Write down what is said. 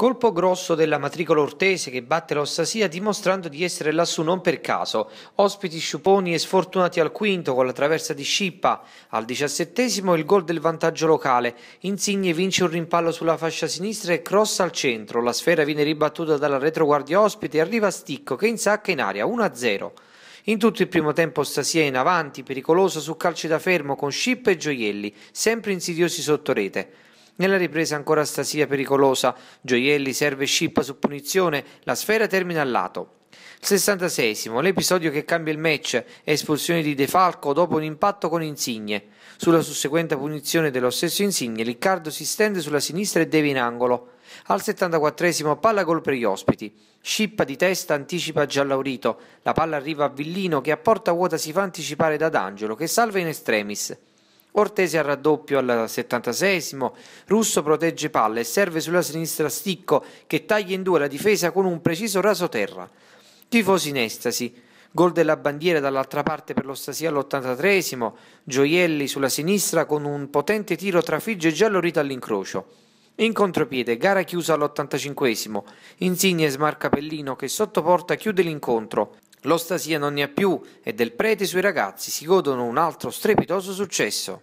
Colpo grosso della matricola ortese che batte l'Ossasia dimostrando di essere lassù non per caso. Ospiti sciuponi e sfortunati al quinto con la traversa di Scippa. Al diciassettesimo il gol del vantaggio locale. Insigne vince un rimpallo sulla fascia sinistra e cross al centro. La sfera viene ribattuta dalla retroguardia ospite e arriva Sticco che insacca in aria 1-0. In tutto il primo tempo Stasia in avanti, pericoloso su calci da fermo con Scippa e Gioielli, sempre insidiosi sotto rete. Nella ripresa ancora stasia pericolosa, Gioielli serve scippa su punizione, la sfera termina al lato. 66 l'episodio che cambia il match espulsione di De Falco dopo un impatto con Insigne. Sulla susseguente punizione dello stesso Insigne, Riccardo si stende sulla sinistra e deve in angolo. Al 74 palla gol per gli ospiti. Scippa di testa anticipa Giallaurito. La palla arriva a Villino che a porta vuota si fa anticipare da D'Angelo che salva in estremis. Ortesi al raddoppio al 76 Russo protegge palla e serve sulla sinistra Sticco che taglia in due la difesa con un preciso raso terra. Tifosi in estasi. Gol della bandiera dall'altra parte per l'Ostasia all'83 Gioielli sulla sinistra con un potente tiro trafigge giallo rito all'incrocio. In contropiede, gara chiusa all'85esimo. Insigne smarca Pellino che sotto porta chiude l'incontro. L'Ostasia non ne ha più e Del Prete e i suoi ragazzi si godono un altro strepitoso successo.